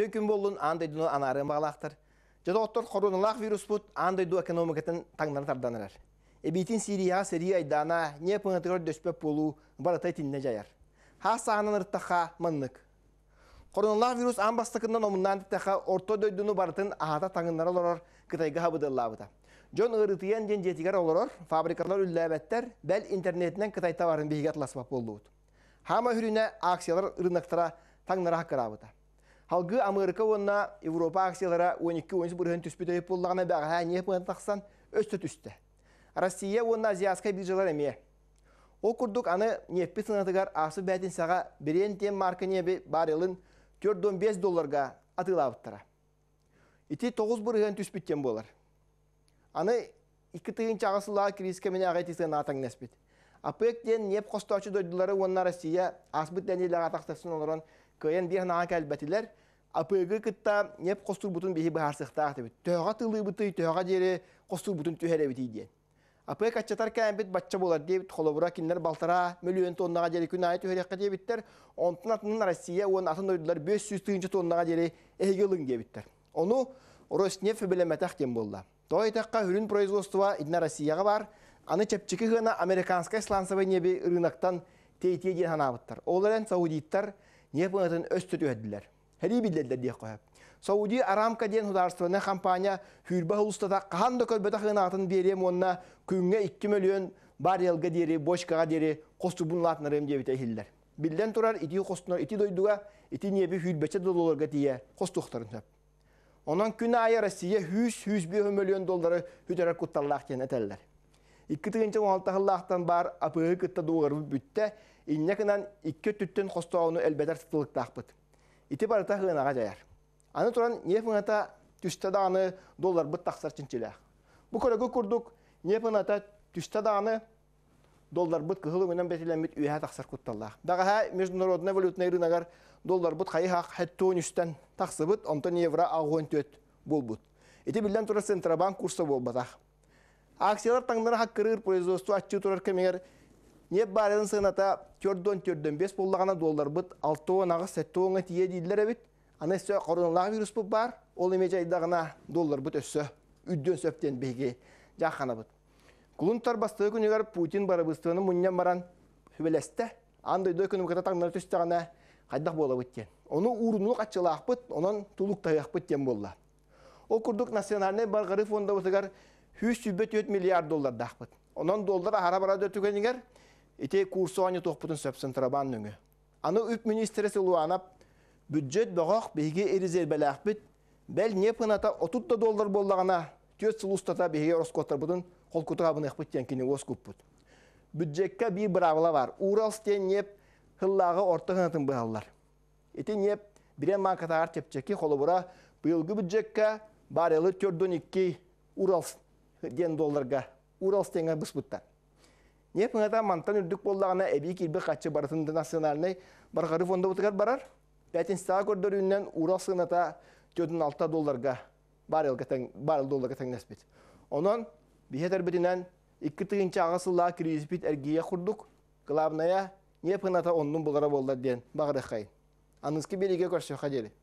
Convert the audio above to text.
Төкүн болун андай дуну анарын бағалақтар. Жадоқтор коронавирус вирус бут андай ду экономикатын таңдан тарданырар. Эбитин Сирия, Сирия айдана, не пыңатыр дөспөп болу, баратай тинне жаяр. Ха сағанын ырттаха мыннык. Коронавирус амбастықынан омынан тәха орто дөйдіні барытын ағата таңынлары олорор Кытайға хабыдыллабыда. Жон ырытыян ден жетігер олорор, фабрикалар үлләбәттер бәл интернетінен Кытай таварын бейге атласпап болуыд. Хама хүріне акциялар ырынақтыра таңнара хақырабыда. Халгы Америка онна Европа акциялары 12-13 бұрын түспеті болдағына бәға не бұған тақсан өсті түсті. Россия онна азиасқа биржалар әме. Ол аны неппі сынатығар асы бәтін саға берен тем марка небі барылын 45 5 долларға атылауыттыра. Ити 9 бұрын түспеттен болар. Аны 2 тыгын чағысылаға кириске мен ағайтесен атаң нәспет. Апектен неп қостаушы дойдылары онна Россия асбыт дәнеліға атақтасын олырын көйен биянаға кәлбәтілер – апыгы кытта неп костур бутун бихи бахарсыктаах тебит. Төһөга тылы быты, төһөга дере костур бутун төһәре бит идиен. Апы качатар кәмбит батча болар дебит, холобура киннер балтара, миллион тоннага дере күн айты өһәлеккә дебиттер. Онтын атынан Россия он атын ойдылар 500 тыгынчы тоннага дере эһигелин дебиттер. Оны Роснефть белемәтәх дем булды. Тойтаққа үрін производства идна Россияға бар, аны чепчики гына американская неби би рыноктан тейте ден Олар Оларен саудиттар нефть өстөтү өдүләр. Хәри билдәлдер диек қояп. Сауди Арамка ден хударствана компания хүрбә хулстата каһан да көрбәтә хынатын берем онна күнгә 2 миллион баррелгә дири, бочкага дири, косту бунлатнырым дип әйтәһилләр. Билдән турар ити костнар ити дойдуга, ити небе хүрбәчә долларга тие, костухтарын тап. Онан күнә ая Россия 100-100 миллион доллары хүтәрәк кутталлах дигән әтәлләр. 2016 yıllardan бар apığı kıtta doğru bütte, inne kınan 2 tüttün kostağını әлбәдәр tutuluk takpıt ити барыта хыынаға жаяр. Аны туран не пыната түшті доллар бұт тақсар Бу көрегі күрдік не пыната түшті доллар бұт кыхылы менен бетилемит үйә тақсар кутталлах. Дагаһа международный валютный рыногар доллар быт хайыхақ хәтті үстен тақсы бұт, онтон евро агын төт бұл бұт. Ити билден тура Центробанк курсы болбатах. Акциялар таңдары хаккырыр производство атчы турар кемегер Не барын сыната төрдөн төрдөн бес боллағана доллар бұт, алты он ағыз сәтті тие дейділер әбіт. Аны коронавирус вирус бар, ол еме жайдағына доллар бұт өссө, үдден сөптен беги жақана бұт. Кулунтар бастығы күнүгөр Путин бары бұстығының баран хүбелесті, андай дөй күнім ката таңнар түстіғана қайдақ бола өткен. Оны ұрынлық атчылақ бұт, онан тулық таяқ тен болла. Ол күрдік национальный үч жүз бұтығар төрт миллиард доллар дақ бұт. Онан доллар ара бара дөтігенігер ите курсуани тохпутун сөпсін тұрабан нүңі. Аны үп министресі луанап, бюджет бағақ бейге ерізер бәләқбіт, бәл непқыната 30 доллар болдағана төт сыл ұстата бейге роскоттар бұдын қол күтіға бұны қпыт тенкені өз көппіт. Бюджетке бей бұрағыла бар. Урал стен неп хыллағы орта ғынатын бұғалар. Ете неп бірен маңқатағар тепчеке қолы бұра бұйылғы бюджетке барелы 4-12 Урал ден долларға Урал стенге бұспыттар. Не пыңата мантан үрдік болдағына әбей келбі қатшы барытынды национальный барғары фонда бұтығар барар. Пятенстаға көрдөрінен Урал сығыната 4-6 долларға бар долларға тәң нәспет. Онын бихет әрбетінен 2 тығынча ағасылла киризбит әргия құрдық. Главная не пыңата онның бұлғара болдар ден бағырық қайын. Аныңызки береге көрші қадері.